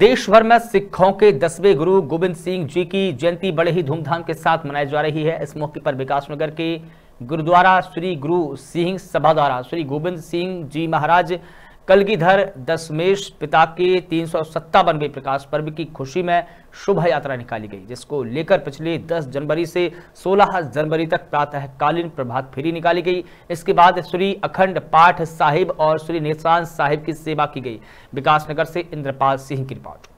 देश भर में सिखों के दसवें गुरु गोविंद सिंह जी की जयंती बड़े ही धूमधाम के साथ मनाई जा रही है इस मौके पर विकासनगर के गुरुद्वारा श्री गुरु सिंह सभा द्वारा श्री गोविंद सिंह जी महाराज कलगीधर दशमेश पिता के तीन सौ सत्तावनवे प्रकाश पर्व की खुशी में शोभा यात्रा निकाली गई जिसको लेकर पिछले 10 जनवरी से 16 जनवरी तक प्रातःकालीन प्रभात फेरी निकाली गई इसके बाद श्री अखंड पाठ साहिब और श्री निशान साहिब की सेवा की गई विकासनगर से इंद्रपाल सिंह की रिपोर्ट